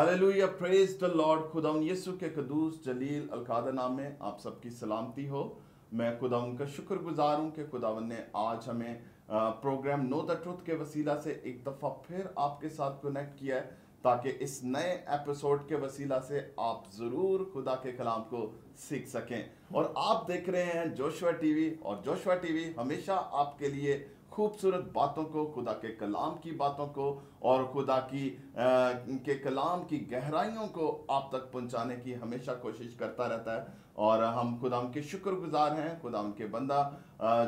Hallelujah praise the lord खुदाउन यीशु के कदूस जलील अलकादा नाम में आप सबकी सलामती हो मैं खुदाउन का शुक्रगुजार हूँ कि खुदावन ने आज हमें प्रोग्राम नो द ट्रुथ के वसीला से एक दफ़ा फिर आपके साथ कनेक्ट किया है ताकि इस नए एपिसोड के वसीला से आप ज़रूर खुदा के कलाम को सीख सकें और आप देख रहे हैं जोशुआ टीवी और जोशुआ टीवी हमेशा आपके लिए खूबसूरत बातों को खुदा के कलाम की बातों को और खुदा की आ, के कलाम की गहराइयों को आप तक पहुंचाने की हमेशा कोशिश करता रहता है और हम खुदा के शुक्रगुजार हैं खुदा के बंदा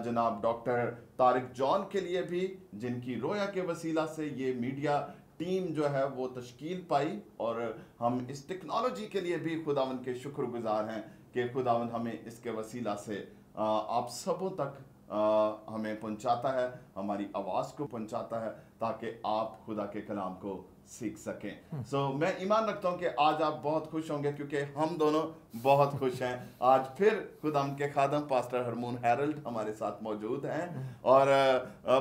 जनाब डॉक्टर तारिक जॉन के लिए भी जिनकी रोया के वसीला से ये मीडिया टीम जो है वो तश्कील पाई और हम इस टेक्नोलॉजी के लिए भी खुदावन के शुक्रगुजार हैं कि खुदावन हमें इसके वसीला से आप सबों तक हमें पहुंचाता है हमारी आवाज़ को पहुंचाता है ताकि आप खुदा के कलाम को सीख सकें सो हम्म। so, मैं ईमान रखता हूं कि आज आप बहुत खुश होंगे क्योंकि हम दोनों बहुत खुश हैं आज फिर खुदा के खादम पास्टर हरमोन हैरल्ड हमारे साथ मौजूद हैं हम्म। और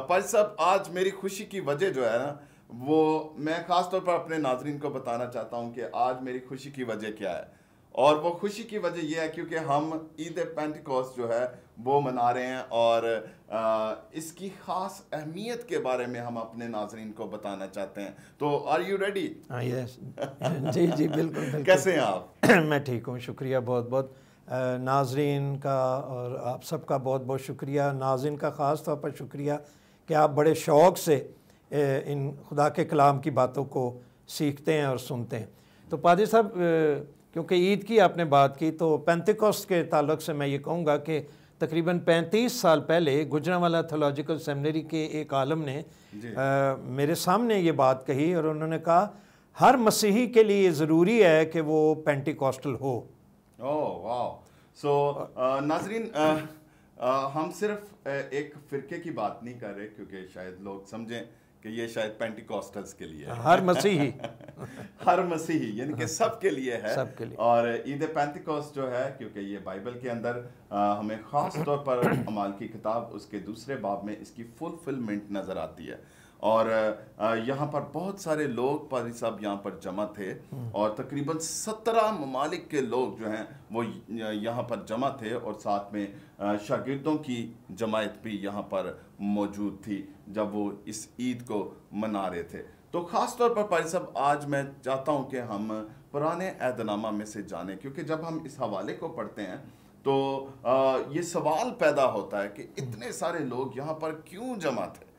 पर साहब आज मेरी खुशी की वजह जो है ना वो मैं ख़ास तौर पर अपने नाजरीन को बताना चाहता हूँ कि आज मेरी खुशी की वजह क्या है और वो खुशी की वजह यह है क्योंकि हम ईद पेंटिकॉस जो है वो मना रहे हैं और आ, इसकी ख़ास अहमियत के बारे में हम अपने नाजरीन को बताना चाहते हैं तो आर यू रेडी जी जी बिल्कुल, बिल्कुल कैसे हैं आप मैं ठीक हूँ शुक्रिया बहुत बहुत नाजरीन का और आप सबका बहुत बहुत शुक्रिया नाजरन का ख़ास तौर पर शुक्रिया कि आप बड़े शौक़ से इन खुदा के कलाम की बातों को सीखते हैं और सुनते हैं तो पादी साहब क्योंकि ईद की आपने बात की तो पेंथिकॉस्ट के तल्ल से मैं ये कहूँगा कि तकरीबन 35 साल पहले गुजरावाला थोलॉजिकल सेमिनरी के एक आलम ने आ, मेरे सामने ये बात कही और उन्होंने कहा हर मसीही के लिए ज़रूरी है कि वो पेंटिकॉस्टल हो ओह वाह सो नाजरीन हम सिर्फ एक फ़िरके की बात नहीं कर रहे क्योंकि शायद लोग समझें कि ये शायद पेंटिकॉस्टल्स के लिए हर मसीही हर मसीही यानी कि सबके लिए है के लिए और ईद पेंटिकॉस्ट जो है क्योंकि ये बाइबल के अंदर आ, हमें ख़ास तौर पर अमाल की किताब उसके दूसरे बाब में इसकी फुलफिलमेंट नज़र आती है और यहाँ पर बहुत सारे लोग पारी साहब यहाँ पर जमा थे हम्म। और तकरीबन सत्रह ममालिक के लोग जो हैं वो यहाँ पर जमा थे और साथ में शागिर्दों की जमायत भी यहाँ पर मौजूद थी जब वो इस ईद को मना रहे थे तो ख़ास तौर पर पाई साहब आज मैं चाहता हूँ कि हम पुराने ऐदनामा में से जाने क्योंकि जब हम इस हवाले को पढ़ते हैं तो ये सवाल पैदा होता है कि इतने सारे लोग यहाँ पर क्यों जमा थे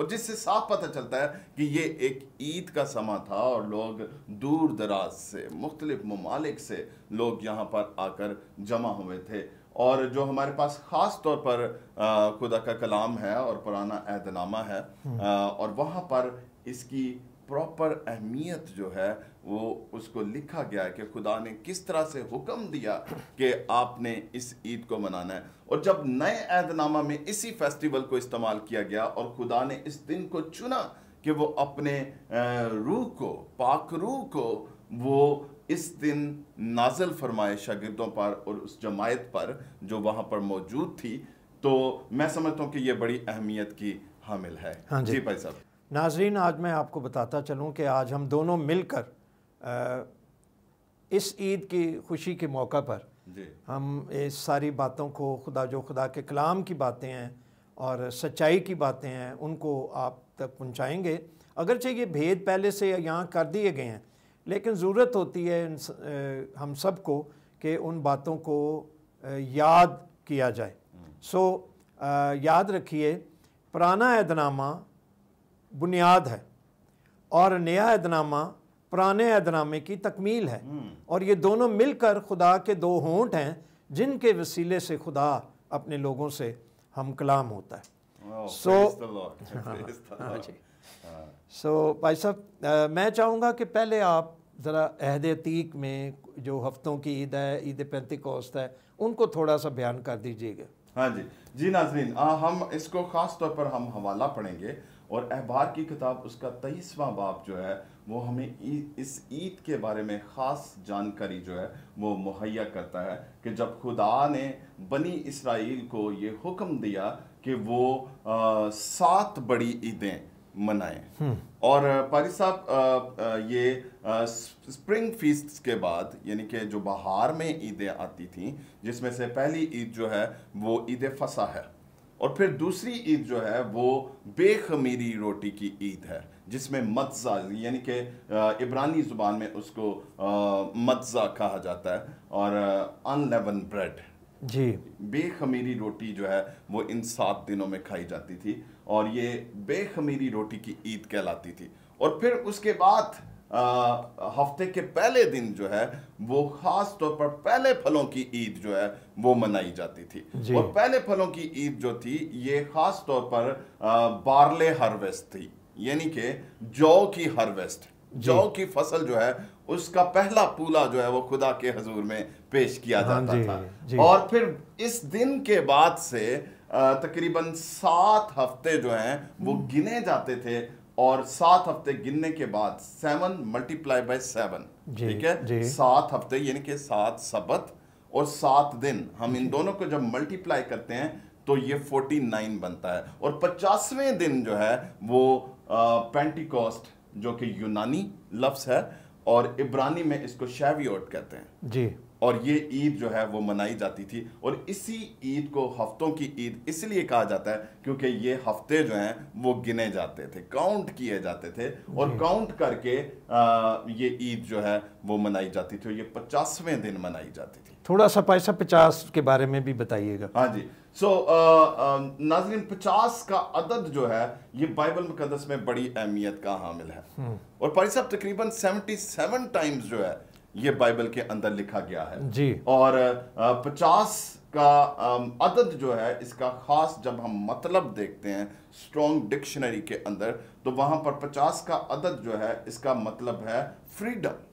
और जिससे साफ पता चलता है कि ये एक ईद का समा था और लोग दूर दराज से मुख्तलिफ ममालिक से लोग यहाँ पर आकर जमा हुए थे और जो हमारे पास ख़ास तौर पर खुदा का कलाम है और पुराना अहदनामा है हम्म। और वहाँ पर इसकी प्रॉपर अहमियत जो है वो उसको लिखा गया है कि खुदा ने किस तरह से हुक्म दिया कि आपने इस ईद को मनाना है और जब नए अहदनामा में इसी फेस्टिवल को इस्तेमाल किया गया और खुदा ने इस दिन को चुना कि वो अपने रूह को पाक रूह को वो इस दिन नाजल फरमाए शागिदों पर और उस जमायत पर जो वहाँ पर मौजूद थी तो मैं समझता हूँ कि ये बड़ी अहमियत की हामिल है हाँ जी, जी भाई साहब नाजरीन आज मैं आपको बताता चलूँ कि आज हम दोनों मिलकर इस ईद की खुशी के मौका पर हम इस सारी बातों को खुदा जो खुदा के कलाम की बातें हैं और सच्चाई की बातें हैं उनको आप तक पहुँचाएँगे अगरचे ये भेद पहले से यहाँ कर दिए गए हैं लेकिन ज़रूरत होती है हम सब को कि उन बातों को याद किया जाए सो याद रखिए पुराना ऐदनामा बुनियाद है और नया ऐदनामा पुराने ऐदनामे की तकमील है हम्म। और ये दोनों मिलकर खुदा के दो होंठ हैं जिनके वसीले से खुदा अपने लोगों से हम कलाम होता है सो सो हाँ। हाँ हाँ। भाई साहब मैं चाहूँगा कि पहले आप ज़रा अहद तीक में जो हफ्तों की ईद है ईद पेंतिकोस्त है उनको थोड़ा सा बयान कर दीजिएगा हाँ जी जी नाजरीन आ, हम इसको ख़ास तौर पर हम हवाला पढ़ेंगे और अहबार की किताब उसका तेईसवा बाप जो है वो हमें इस ईद के बारे में ख़ास जानकारी जो है वो मुहैया करता है कि जब खुदा ने बनी इसराइल को ये हुक्म दिया कि वो आ, सात बड़ी ईदें मनाएं हम्म। और पारी साहब ये स्प्रिंग फीस के बाद यानी कि जो बहार में ईदें आती थी जिसमें से पहली ईद जो है वो ईद फसा है और फिर दूसरी ईद जो है वो बेखमीरी रोटी की ईद है जिसमें मज़ा यानी कि इब्रानी ज़ुबान में उसको मज़ा कहा जाता है और अनलेवन ब्रेड जी बेखमीरी रोटी जो है वो इन सात दिनों में खाई जाती थी और ये बेखमीरी रोटी की ईद कहलाती थी और फिर उसके बाद हफ्ते के पहले दिन जो है वो खास तौर पर पहले फलों की ईद जो है वो मनाई जाती थी और पहले फलों की ईद जो थी ये खास तौर पर बारले हार्वेस्ट थी यानी कि जौ की हार्वेस्ट जौ की फसल जो है उसका पहला पूला जो है वो खुदा के हजूर में पेश किया हाँ जाता था और फिर इस दिन के बाद से तकरीबन सात हफ्ते जो हैं वो हम्म। गिने जाते थे और सात हफ्ते गिनने के बाद सेवन मल्टीप्लाई बाय सेवन ठीक है सात हफ्ते यानी कि सात सबत और सात दिन हम इन दोनों को जब मल्टीप्लाई करते हैं तो ये फोर्टी नाइन बनता है और पचासवें दिन जो है वो पेंटिकॉस्ट जो कि यूनानी लफ्स है और इब्रानी में इसको शेवियोट कहते हैं जी और ये ईद जो है वो मनाई जाती थी और इसी ईद को हफ्तों की ईद इसलिए कहा जाता है क्योंकि ये हफ्ते जो हैं वो गिने जाते थे काउंट किए जाते थे और काउंट करके आ, ये ईद जो है वो मनाई जाती थी और ये पचासवें दिन मनाई जाती थी थोड़ा सा पैसा पचास के बारे में भी बताइएगा हाँ जी सो so, नाजरीन पचास का अदद जो है ये बाइबल मुकदस में बड़ी अहमियत का हामिल है हम्म। और पारी साहब तकरीबन सेवेंटी सेवन टाइम्स जो है ये बाइबल के अंदर लिखा गया है जी और पचास का अदद जो है इसका खास जब हम मतलब देखते हैं स्ट्रॉन्ग डिक्शनरी के अंदर तो वहां पर पचास का अदद जो है इसका मतलब है फ्रीडम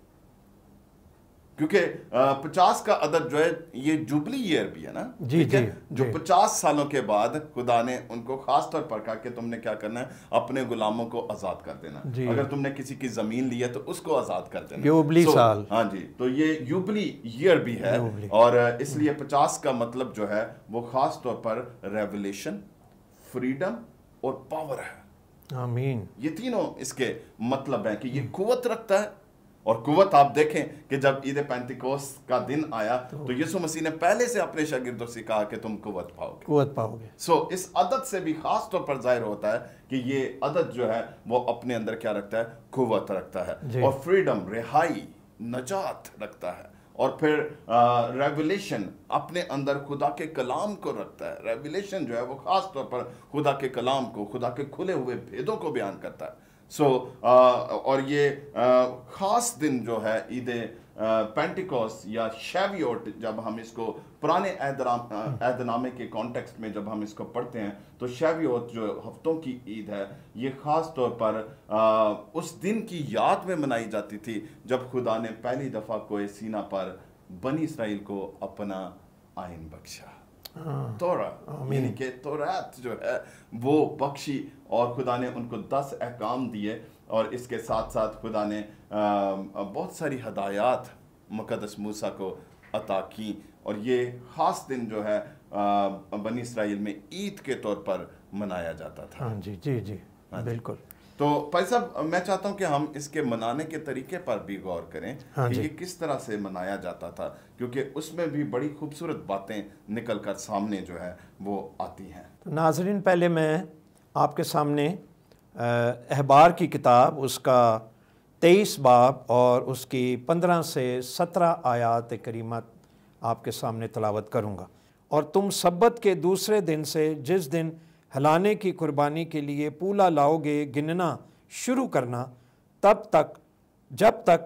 क्योंकि पचास का अदद जो है ये जुबली ईयर भी है ना जी जी जो पचास सालों के बाद खुदा ने उनको खास तौर पर कहा कि तुमने क्या करना है अपने गुलामों को आज़ाद कर देना अगर तुमने किसी की ज़मीन ली है तो उसको आज़ाद कर देना युबली so, साल हाँ जी तो ये युबली ईयर भी है और इसलिए पचास का मतलब जो है वो खास तौर पर रेवलेशन फ्रीडम और पावर है आमीन ये तीनों इसके मतलब है कि ये हम्म। कुवत रखता है और कुत आप देखें कि जब ईद पैंतिकोस का दिन आया तो, तो यीशु मसीह ने पहले से अपने शागिर्दों से कहा कि तुम कुत पाओगे कुत पाओगे सो so, इस अदद से भी खास तौर पर जाहिर होता है कि ये अदद जो है वो अपने अंदर क्या रखता है कुत रखता है और फ्रीडम रिहाई नजात रखता है और फिर रेवलेशन अपने अंदर खुदा के कलाम को रखता है रेवलेशन जो है वो खास तौर पर खुदा के कलाम को खुदा के खुले हुए भेदों को बयान करता है सो so, uh, और ये uh, ख़ास दिन जो है ईद पेंटिकॉस uh, या शेवियोट जब हम इसको पुराने ऐदनामे के कॉन्टेक्स्ट में जब हम इसको पढ़ते हैं तो शेवियोट जो हफ्तों की ईद है ये ख़ास तौर पर आ, उस दिन की याद में मनाई जाती थी जब खुदा ने पहली दफ़ा कोए सीना पर बनी इसराइल को अपना आयन बख्शा हाँ। तोरा यानी कि तोरात जो है वो बख्शी और खुदा ने उनको दस अहकाम दिए और इसके साथ साथ खुदा ने बहुत सारी हदायत मुकदस मूसा को अता की और ये ख़ास दिन जो है बनी इसराइल में ईद के तौर पर मनाया जाता था हाँ जी जी जी हाँ बिल्कुल तो भाई साहब मैं चाहता हूँ कि हम इसके मनाने के तरीके पर भी गौर करें हाँ कि ये किस तरह से मनाया जाता था क्योंकि उसमें भी बड़ी खूबसूरत बातें निकल कर सामने जो है वो आती हैं तो नाजरीन पहले मैं आपके सामने अहबार की किताब उसका तेईस बाब और उसकी पंद्रह से सत्रह आयात करीमत आपके सामने तलावत करूँगा और तुम सब्बत के दूसरे दिन से जिस दिन हलाने की कुर्बानी के लिए पूला लाओगे गिनना शुरू करना तब तक जब तक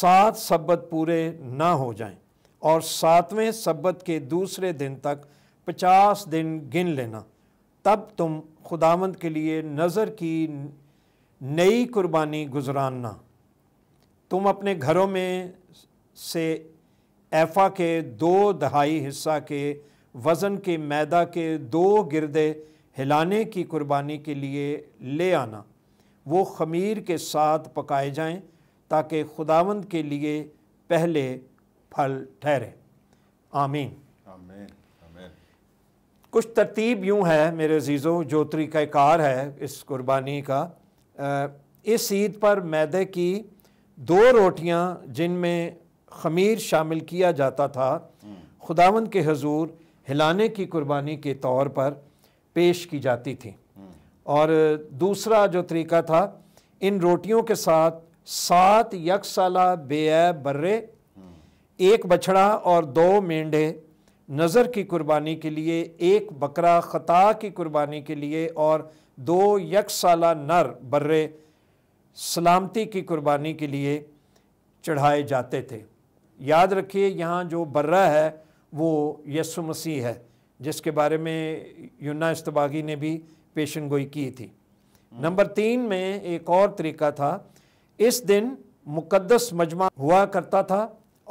सात सब्बत पूरे ना हो जाएं और सातवें सब्बत के दूसरे दिन तक पचास दिन गिन लेना तब तुम खुदावंद के लिए नज़र की नई कुर्बानी गुजरानना तुम अपने घरों में से एफा के दो दहाई हिस्सा के वज़न के मैदा के दो गिरदे हिलाने की कुर्बानी के लिए ले आना वो खमीर के साथ पकाए जाएं ताकि खुदावंद के लिए पहले फल ठहरे आमीन आमीन कुछ तरतीब यूँ है मेरे अजीज़ों जो कार है इस कुर्बानी का इस ईद पर मैदे की दो रोटियां जिनमें खमीर शामिल किया जाता था हम्म। खुदावंद के हजूर हिलाने की कुर्बानी के तौर पर पेश की जाती थी और दूसरा जो तरीका था इन रोटियों के साथ सात यकसाला बेब बर्रे एक बछड़ा और दो मेंढे नज़र की कुर्बानी के लिए एक बकरा ख़ता की कुर्बानी के लिए और दो यकसाला नर बर्रे सलामती की कुर्बानी के लिए चढ़ाए जाते थे याद रखिए यहाँ जो बर्रा है वो यसु मसीह है जिसके बारे में युना इस्तबागी ने भी पेशन गोई की थी नंबर तीन में एक और तरीका था इस दिन मुकदस मजमा हुआ करता था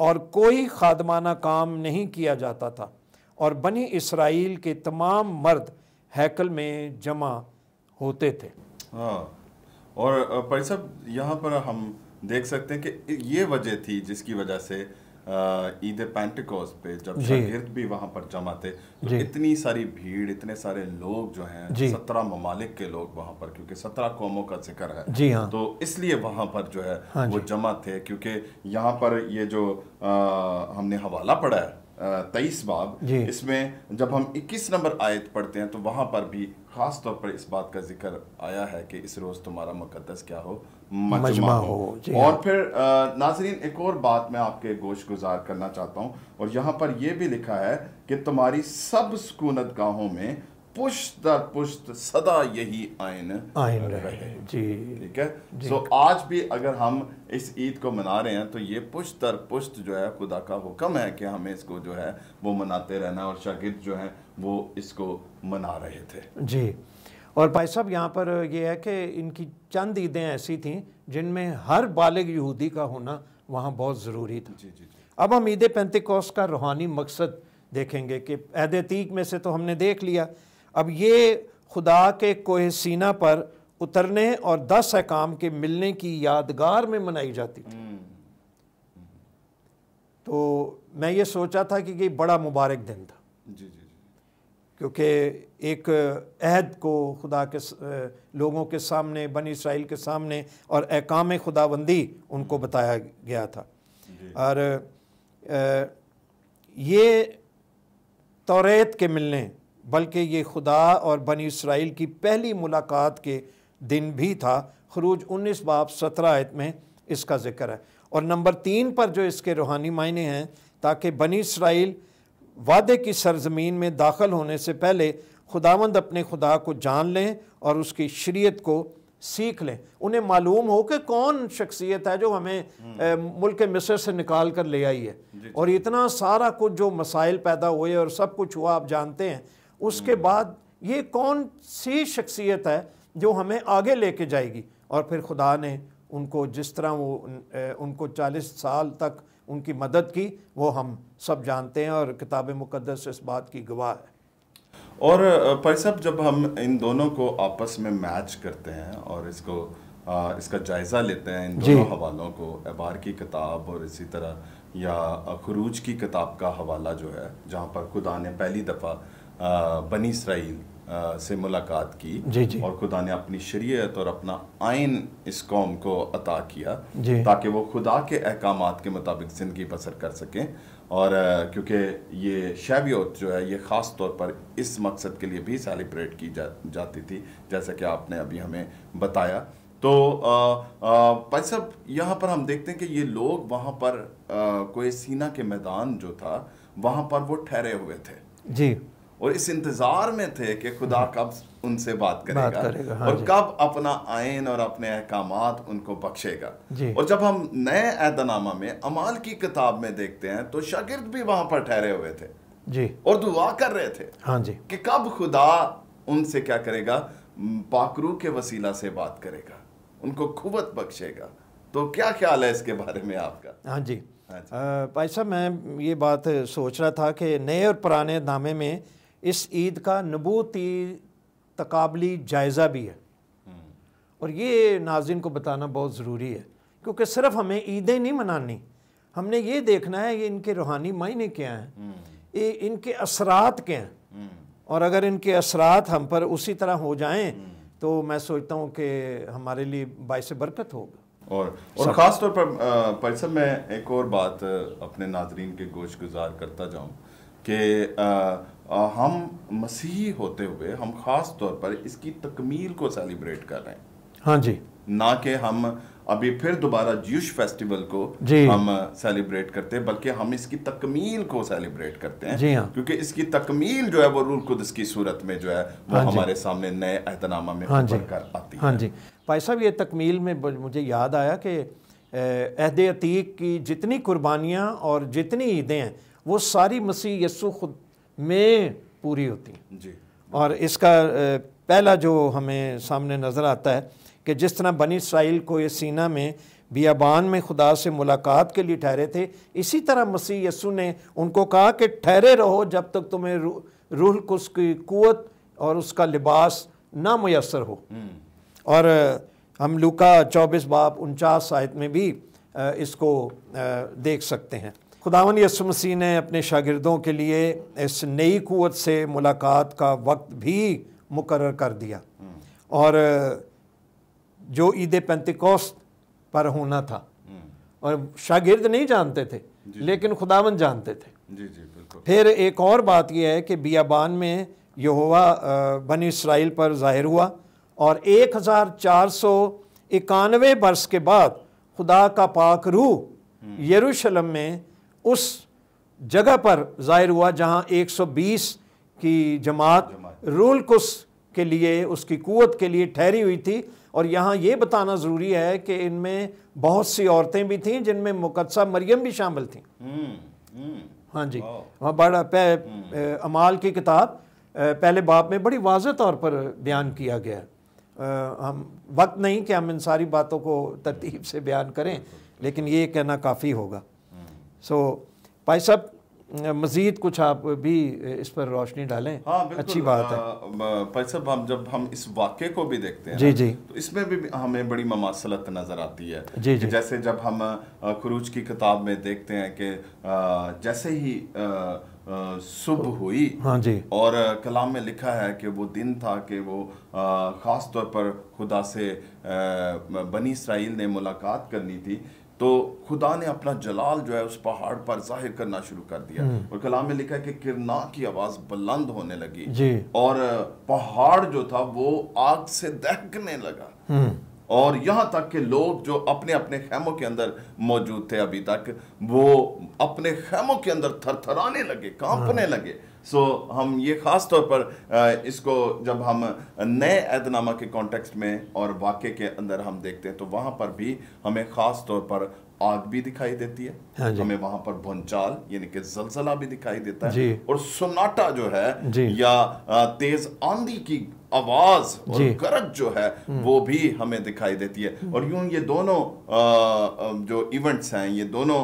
और कोई खादमाना काम नहीं किया जाता था और बनी इसराइल के तमाम मर्द हैकल में जमा होते थे हाँ और भाई यहाँ पर हम देख सकते हैं कि ये वजह थी जिसकी वजह से ईद पेंटिकॉस पे जब शागिर्द भी वहाँ पर जमा थे तो इतनी सारी भीड़ इतने सारे लोग जो हैं सत्रह ममालिक के लोग वहाँ पर क्योंकि सत्रह कौमों का जिक्र है जी हाँ तो इसलिए वहाँ पर जो है हाँ वो जमा थे क्योंकि यहाँ पर ये जो आ, हमने हवाला पढ़ा है तेईस बाब इसमें जब हम 21 नंबर आयत पढ़ते हैं तो वहाँ पर भी ख़ास तौर पर इस बात का जिक्र आया है कि इस रोज़ तुम्हारा मुकदस क्या हो मजमा हो और हाँ। फिर नाजरीन एक और बात मैं आपके गोश गुजार करना चाहता हूँ और यहाँ पर यह भी लिखा है कि तुम्हारी सब सुकूनत गाहों में पुश्त दर पुश्त सदा यही आयन आयन रहे, रहे। जी ठीक है सो आज भी अगर हम इस ईद को मना रहे हैं तो ये पुश्त दर पुश्त जो है खुदा का हुक्म है कि हमें इसको जो है वो मनाते रहना और शागिद जो है वो इसको मना रहे थे जी और भाई साहब यहाँ पर यह है कि इनकी चंद ईदें ऐसी थीं जिनमें हर बालग यहूदी का होना वहाँ बहुत ज़रूरी था जी, जी, जी। अब हम ईद पेंतिकॉस का रूहानी मकसद देखेंगे कि अहद तीक में से तो हमने देख लिया अब ये खुदा के कोह सीना पर उतरने और दस अकाम के मिलने की यादगार में मनाई जाती थी हम्म। तो मैं ये सोचा था कि ये बड़ा मुबारक दिन था जी जी क्योंकि एक अहद को खुदा के लोगों के सामने बन इसराइल के सामने और अहकाम खुदाबंदी उनको बताया गया था और ये तौरेत के मिलने बल्कि ये खुदा और बन इसराइल की पहली मुलाकात के दिन भी था खरूज उन्नीस बाप सत्रह आयत में इसका जिक्र है और नंबर तीन पर जो इसके रूहानी मायने हैं ताकि बनी इसराइल वादे की सरजमीन में दाखिल होने से पहले खुदावंद अपने खुदा को जान लें और उसकी शरीयत को सीख लें उन्हें मालूम हो कि कौन शख्सियत है जो हमें हम्म। मुल्क मिस्र से निकाल कर ले आई है और इतना सारा कुछ जो मसाइल पैदा हुए और सब कुछ हुआ आप जानते हैं उसके हम्म। बाद ये कौन सी शख्सियत है जो हमें आगे लेके जाएगी और फिर खुदा ने उनको जिस तरह वो उनको चालीस साल तक उनकी मदद की वो हम सब जानते हैं और किताब मुकदस इस बात की गवाह है और भाई साहब जब हम इन दोनों को आपस में मैच करते हैं और इसको आ, इसका जायज़ा लेते हैं इन दोनों हवालों को अबार की किताब और इसी तरह या खरूज की किताब का हवाला जो है जहाँ पर खुदा ने पहली दफ़ा बनी इसराइल से मुलाकात की जी जी और खुदा ने अपनी शरीयत और अपना आयन इस कौम को अता किया ताकि वो खुदा के अहकाम के मुताबिक ज़िंदगी बसर कर सकें और क्योंकि ये शैवियत जो है ये ख़ास तौर पर इस मकसद के लिए भी सेलिब्रेट की जा, जाती थी जैसा कि आपने अभी हमें बताया तो भाई साहब यहाँ पर हम देखते हैं कि ये लोग वहाँ पर कोई सीना के मैदान जो था वहाँ पर वो ठहरे हुए थे जी और इस इंतज़ार में थे कि खुदा हम्म। कब उनसे बात करेगा, बात करेगा हाँ और कब अपना आयन और अपने अहकाम उनको बख्शेगा और जब हम नए ऐदनामा में अमाल की किताब में देखते हैं तो शागिर्द भी वहां पर ठहरे हुए थे जी और दुआ कर रहे थे हाँ जी कि कब खुदा उनसे क्या करेगा पाकरू के वसीला से बात करेगा उनको खुबत बख्शेगा तो क्या ख्याल है इसके बारे में आपका हाँ जी, हाँ जी। भाई साहब मैं ये बात सोच रहा था कि नए और पुराने नामे में इस ईद का नबूती तकबली जायज़ा भी है हम्म। और ये नाजिन को बताना बहुत ज़रूरी है क्योंकि सिर्फ हमें ईदें नहीं मनानी हमने ये देखना है ये इनके रूहानी मायने क्या हैं हम्म। ये इनके असरात क्या हैं हम्म। और अगर इनके असरात हम पर उसी तरह हो जाएं तो मैं सोचता हूँ कि हमारे लिए बायस बरकत होगा और और ख़ास तौर पर परिसर मैं एक और बात अपने नाजरीन के गोश गुजार करता जाऊँ कि हम मसीह होते हुए हम ख़ास तौर पर इसकी तकमील को सेलिब्रेट कर रहे हैं हाँ जी ना कि हम अभी फिर दोबारा जूश फेस्टिवल को हम सेलिब्रेट करते हैं बल्कि हम इसकी तकमील को सेलिब्रेट करते हैं जी हाँ। क्योंकि इसकी तकमील जो है वो रूल कुदस की सूरत में जो है वो हाँ हमारे सामने नए एहतनामा में हाँ जी कर आती हाँ है जी भाई साहब ये तकमील में मुझे याद आया कि अहद अतीक की जितनी कुर्बानियाँ और जितनी ईदें हैं वो सारी मसीह यसु खुद में पूरी होती हैं जी और इसका पहला जो हमें सामने नज़र आता है कि जिस तरह बनी इसराइल को ये सीना में बियाबान में खुदा से मुलाकात के लिए ठहरे थे इसी तरह मसीह यसु ने उनको कहा कि ठहरे रहो जब तक तुम्हें रू, रूह को उसकी कुत और उसका लिबास ना मैसर हो हम्म। और हम लुका चौबीस बाप उनचास आयत में भी इसको देख सकते हैं खुदावन यसु मसीह ने अपने शागिर्दों के लिए इस नई क़वत से मुलाकात का वक्त भी मुकर कर दिया और जो ईद पेंतिकोस्त पर होना था और शागिर्द नहीं जानते थे लेकिन खुदावन जानते थे जी जी बिल्कुल फिर एक और बात यह है कि बियाबान में यहोवा बन इसराइल पर जाहिर हुआ और एक हज़ार चार सौ इक्यानवे वर्ष के बाद खुदा का पाक रूह हम्म। यरूशलम में उस जगह पर जाहिर हुआ जहाँ 120 की जमात रूल कुस के लिए उसकी कुत के लिए ठहरी हुई थी और यहाँ ये बताना ज़रूरी है कि इनमें बहुत सी औरतें भी थीं जिनमें मुकदसा मरियम भी शामिल थी हम्म, हम्म। हाँ जी वहाँ बड़ा हम्म। अमाल की किताब पहले बाप में बड़ी वाज तौर पर बयान किया गया आ, हम वक्त नहीं कि हम इन सारी बातों को तरतीब से बयान करें लेकिन ये कहना काफ़ी होगा सो भाई साहब मज़ीद कुछ आप भी इस पर रोशनी डालें हाँ अच्छी बात है भाई साहब हम जब हम इस वाक्य को भी देखते हैं जी जी तो इसमें भी हमें बड़ी ममासलत नज़र आती है जी जी जैसे जब हम खुरूज की किताब में देखते हैं कि जैसे ही सुबह हुई हाँ जी और कलाम में लिखा है कि वो दिन था कि वो ख़ास तौर पर खुदा से बनी इसराइल ने मुलाकात करनी थी तो खुदा ने अपना जलाल जो है उस पहाड़ पर जाहिर करना शुरू कर दिया हम्म। और कलाम में लिखा है कि किरना की आवाज़ बुलंद होने लगी और पहाड़ जो था वो आग से दहकने लगा हम्म। और यहाँ तक कि लोग जो अपने अपने खेमों के अंदर मौजूद थे अभी तक वो अपने खेमों के अंदर थरथराने लगे कांपने हाँ। लगे सो हम ये ख़ास तौर पर इसको जब हम नए ऐतनामा के कॉन्टेक्स्ट में और वाक्य के अंदर हम देखते हैं तो वहाँ पर भी हमें ख़ास तौर पर आग भी दिखाई देती है हाँ हमें वहां पर भूचाल यानी कि जलसला भी दिखाई देता है और सोनाटा जो है या तेज आंधी की आवाज और गरज जो है हम्म। वो भी हमें दिखाई देती है और यूं ये दोनों जो इवेंट्स हैं ये दोनों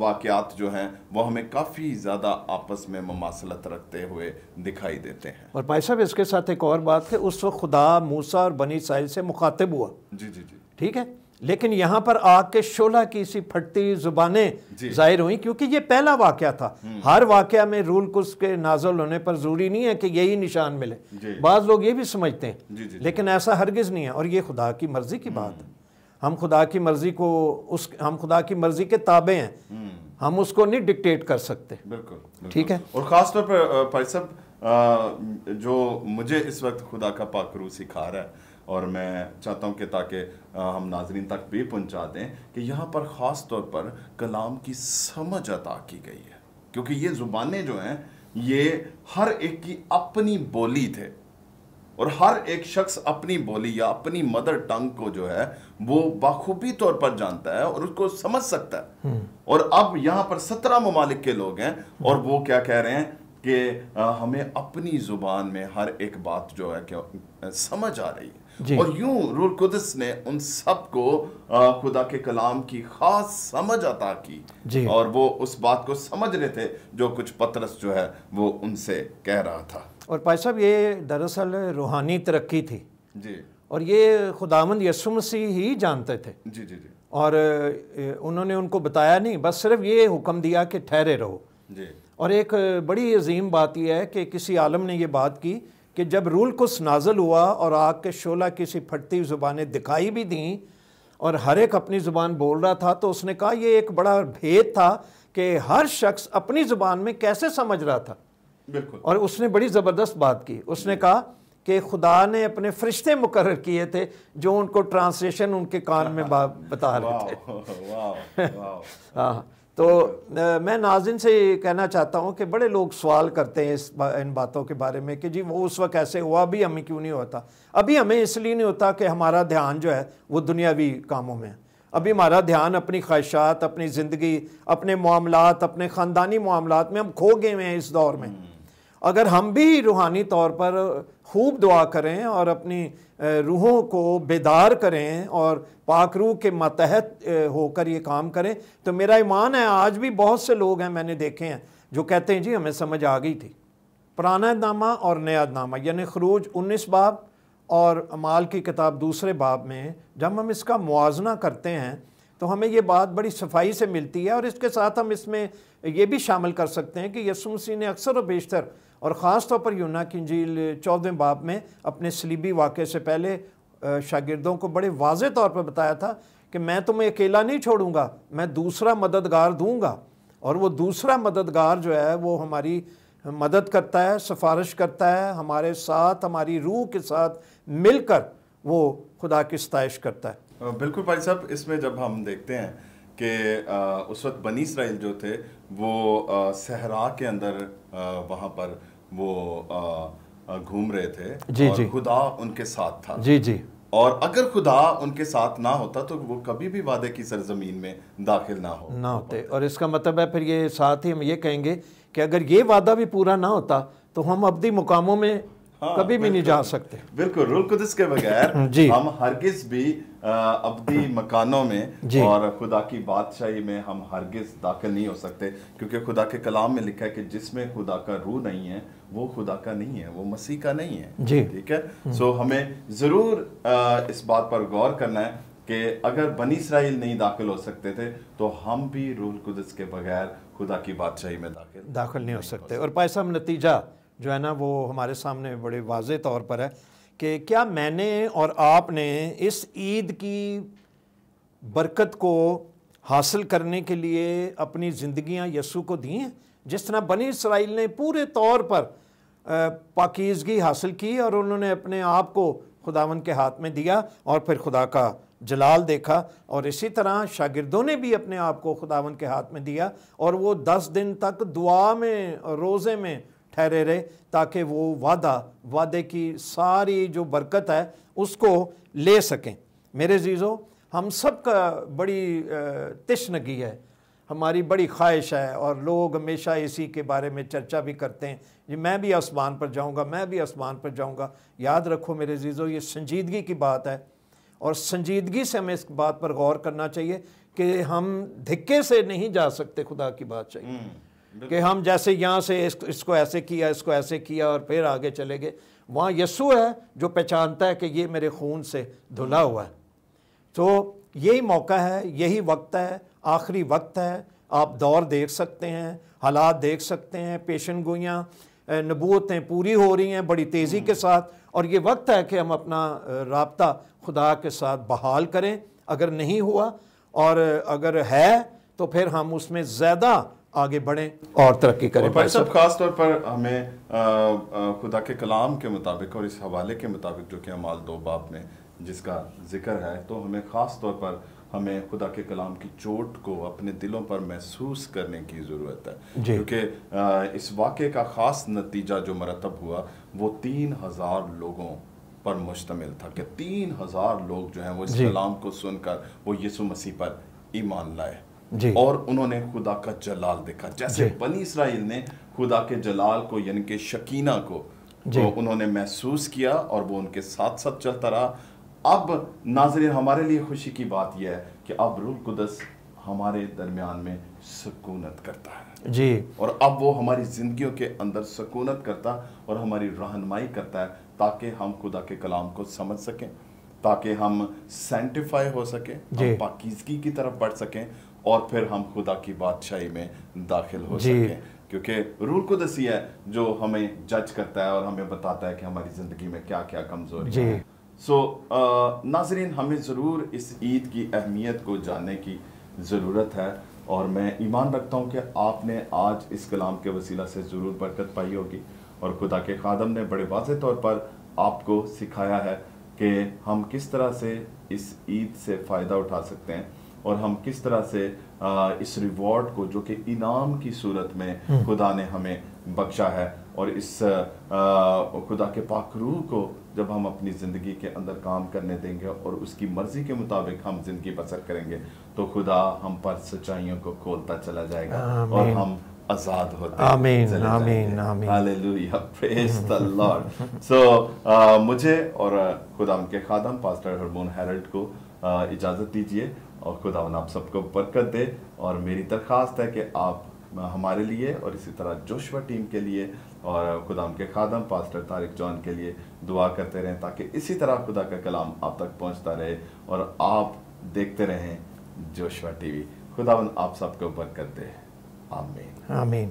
वाकयात जो हैं वो हमें काफ़ी ज़्यादा आपस में ममासलत रखते हुए दिखाई देते हैं और भाई साहब इसके साथ एक और बात है उस वक्त खुदा मूसा और बनी साहिल से मुखातिब हुआ जी जी जी ठीक है लेकिन यहाँ पर आग के शोला की सी फटती जुबानें जाहिर हुई क्योंकि ये पहला वाक़ था हम्म। हर वाक़ में रूल कुछ के नाजल होने पर ज़रूरी नहीं है कि यही निशान मिले बाज़ लोग ये भी समझते हैं जी, जी, लेकिन ऐसा हरगिज़ नहीं है और ये खुदा की मर्ज़ी की बात है हम्म। हम खुदा की मर्ज़ी को उस हम खुदा की मर्ज़ी के ताबे हैं हम्म। हम उसको नहीं डिक्टेट कर सकते बिल्कुल ठीक है और खासतौर पर जो मुझे इस वक्त खुदा का पाखरू सिखा रहा है और मैं चाहता हूँ कि ताकि हम नाजरीन तक भी पहुँचा दें कि यहाँ पर ख़ास तौर पर कलाम की समझ अदा की गई है क्योंकि ये ज़ुबानें जो हैं ये हर एक की अपनी बोली थे और हर एक शख्स अपनी बोली या अपनी मदर टंग को जो है वो बाखूबी तौर पर जानता है और उसको समझ सकता है हम्म। और अब यहाँ पर सत्रह ममालिक के लोग हैं और वो क्या कह रहे हैं कि हमें अपनी ज़ुबान में हर एक बात जो है क्या समझ आ रही है और यूं रूल कुदस ने उन सब को खुदा के कलाम की खास समझ अता की और वो उस बात को समझ रहे थे जो कुछ पत्रस जो है वो उनसे कह रहा था और भाई साहब ये दरअसल रूहानी तरक्की थी जी और ये खुदामंद यसु मसीह ही जानते थे जी जी जी और उन्होंने उनको बताया नहीं बस सिर्फ ये हुक्म दिया कि ठहरे रहो जी और एक बड़ी अजीम बात यह है कि किसी आलम ने यह बात की कि जब रूल कुछ नाजल हुआ और आग के शोला किसी फटती ज़ुबानें दिखाई भी दी और हर एक अपनी ज़ुबान बोल रहा था तो उसने कहा यह एक बड़ा भेद था कि हर शख्स अपनी ज़ुबान में कैसे समझ रहा था बिल्कुल और उसने बड़ी ज़बरदस्त बात की उसने कहा कि खुदा ने अपने फरिश्ते मुकर किए थे जो उनको ट्रांसलेशन उनके कान में बता रहे थे हाँ तो मैं नाजिन से ये कहना चाहता हूँ कि बड़े लोग सवाल करते हैं इस बा, इन बातों के बारे में कि जी वो उस वक्त ऐसे हुआ अभी हमें क्यों नहीं होता अभी हमें इसलिए नहीं होता कि हमारा ध्यान जो है वो दुनियावी कामों में अभी हमारा ध्यान अपनी ख्वाहिशात अपनी ज़िंदगी अपने मामला अपने ख़ानदानी मामला में हम खो गए हुए हैं इस दौर में अगर हम भी रूहानी तौर पर खूब दुआ करें और अपनी रूहों को बेदार करें और पाकरू के मतहत होकर ये काम करें तो मेरा ईमान है आज भी बहुत से लोग हैं मैंने देखे हैं जो कहते हैं जी हमें समझ आ गई थी पुराना नामा और नया नामा यानी खरूज उन्नीस बाब और माल की किताब दूसरे बाब में जब हम इसका मुआजना करते हैं तो हमें ये बात बड़ी सफाई से मिलती है और इसके साथ हम इसमें ये भी शामिल कर सकते हैं कि यसुमसी ने अक्सर और बेशतर और ख़ास तौर पर यूना की झील चौदह बाप में अपने सलीबी वाक़े से पहले शागिरदों को बड़े वाज तौर पर बताया था कि मैं तुम्हें अकेला नहीं छोड़ूंगा मैं दूसरा मददगार दूंगा और वो दूसरा मददगार जो है वो हमारी मदद करता है सिफारिश करता है हमारे साथ हमारी रूह के साथ मिलकर वो खुदा की स्ताइश करता है बिल्कुल भाई साहब इसमें जब हम देखते हैं कि उस वक्त बनी इसराइल जो थे वो सहरा के अंदर वहाँ पर वो घूम रहे थे जी और जी खुदा उनके साथ था जी जी और अगर खुदा उनके साथ ना होता तो वो कभी भी वादे की सरजमीन में दाखिल ना हो ना होते और इसका मतलब है फिर ये साथ ही हम ये कहेंगे कि अगर ये वादा भी पूरा ना होता तो हम अपनी मुकामों में हाँ, कभी भी नहीं जा सकते बिल्कुल रुल कुदस के बगैर जी हम हरगिज भी अबी मकानों में और खुदा की बादशाही में हम हरगिज दाखिल नहीं हो सकते क्योंकि खुदा के कलाम में लिखा है कि जिसमें खुदा का रूह नहीं है वो खुदा का नहीं है वो मसीह का नहीं है जी ठीक है सो हम्म। हमें ज़रूर इस बात पर गौर करना है कि अगर बनी इसराइल नहीं दाखिल हो सकते थे तो हम भी रूल कुदस के बगैर खुदा की बादशाही में दाखिल दाखिल नहीं हो सकते और पैसा नतीजा जो है ना वो हमारे सामने बड़े वाज तौर पर है कि क्या मैंने और आपने इस ईद की बरकत को हासिल करने के लिए अपनी ज़िंदियाँ यसु को दी हैं जिस तरह बनी इसराइल ने पूरे तौर पर पाकिजगी हासिल की और उन्होंने अपने आप को खुदावन के हाथ में दिया और फिर खुदा का जलाल देखा और इसी तरह शागिरदों ने भी अपने आप को खुदावन के हाथ में दिया और वो दस दिन तक दुआ में रोज़े में ठहरे रहे ताकि वो वादा वादे की सारी जो बरकत है उसको ले सकें मेरे जीज़ो हम सब का बड़ी तश्नगी है हमारी बड़ी ख्वाहिश है और लोग हमेशा इसी के बारे में चर्चा भी करते हैं कि मैं भी आसमान पर जाऊंगा मैं भी आसमान पर जाऊंगा याद रखो मेरे जीज़ो ये संजीदगी की बात है और संजीदगी से हमें इस बात पर गौर करना चाहिए कि हम धिक्के से नहीं जा सकते खुदा की बात चाहिए हम्म। कि हम जैसे यहाँ से इस, इसको ऐसे किया इसको ऐसे किया और फिर आगे चले गए वहाँ यस्सु है जो पहचानता है कि ये मेरे खून से धुला हुआ है तो यही मौका है यही वक्त है आखिरी वक्त है आप दौर देख सकते हैं हालात देख सकते हैं पेशन गोइयाँ नबूतें पूरी हो रही हैं बड़ी तेज़ी के साथ और ये वक्त है कि हम अपना रबता खुदा के साथ बहाल करें अगर नहीं हुआ और अगर है तो फिर हम उसमें ज़्यादा आगे बढ़े और तरक्की करें भाई साहब खास तौर पर हमें खुदा के कलाम के मुताबिक और इस हवाले के मुताबिक जो कि अमाल दो बाप में जिसका जिक्र है तो हमें ख़ास तौर पर हमें खुदा के कलाम की चोट को अपने दिलों पर महसूस करने की ज़रूरत है क्योंकि इस वाक़े का ख़ास नतीजा जो मरतब हुआ वो तीन हज़ार लोगों पर मुश्तमिल था कि तीन हज़ार लोग जो हैं वो इस कलाम को सुनकर वो यसु मसीह पर ईमान लाए और उन्होंने खुदा का जलाल देखा जैसे बनी इसराइल ने खुदा के जलाल को यानी कि शकीना को तो उन्होंने महसूस किया और वो उनके साथ साथ चलता रहा अब नाजरे हमारे लिए खुशी की बात यह है कि अब रूह कुदस हमारे दरमियान में सुकूनत करता है जी और अब वो हमारी ज़िंदगियों के अंदर सुकूनत करता और हमारी रहनमाई करता है ताकि हम खुदा के कलाम को समझ सकें ताकि हम सेंटिफाई हो सकें पाकिजगी की तरफ बढ़ सकें और फिर हम खुदा की बादशाही में दाखिल हो सकें क्योंकि रूल कुदसी है जो हमें जज करता है और हमें बताता है कि हमारी ज़िंदगी में क्या क्या कमज़ोरी है सो so, नाजरीन हमें ज़रूर इस ईद की अहमियत को जानने की ज़रूरत है और मैं ईमान रखता हूँ कि आपने आज इस कलाम के वसीला से ज़रूर बरकत पाई होगी और खुदा के खादम ने बड़े वाज तौर पर आपको सिखाया है कि हम किस तरह से इस ईद से फ़ायदा उठा सकते हैं और हम किस तरह से इस रिवॉर्ड को जो कि इनाम की सूरत में हम्म। खुदा ने हमें बख्शा है और इस खुदा के पाखरू को जब हम अपनी ज़िंदगी के अंदर काम करने देंगे और उसकी मर्ज़ी के मुताबिक हम ज़िंदगी बसर करेंगे तो खुदा हम पर सच्चाइयों को खोलता चला जाएगा और हम आजाद होते आमीन आमीन आमीन hallelujah praise the lord so मुझे और खुदा के खादम पास्टर हरमोन हेरल्ड को इजाज़त दीजिए और खुदावन आप सबको बरकत दे और मेरी दरख्वास्त है कि आप हमारे लिए और इसी तरह जोशवा टीम के लिए और खुदा के खादम पास्टर तारिक जॉन के लिए दुआ करते रहें ताकि इसी तरह खुदा का कलाम आप तक पहुंचता रहे और आप देखते रहें जोशवा टीवी खुदावन आप सबको बरकत दे आमीन आमीन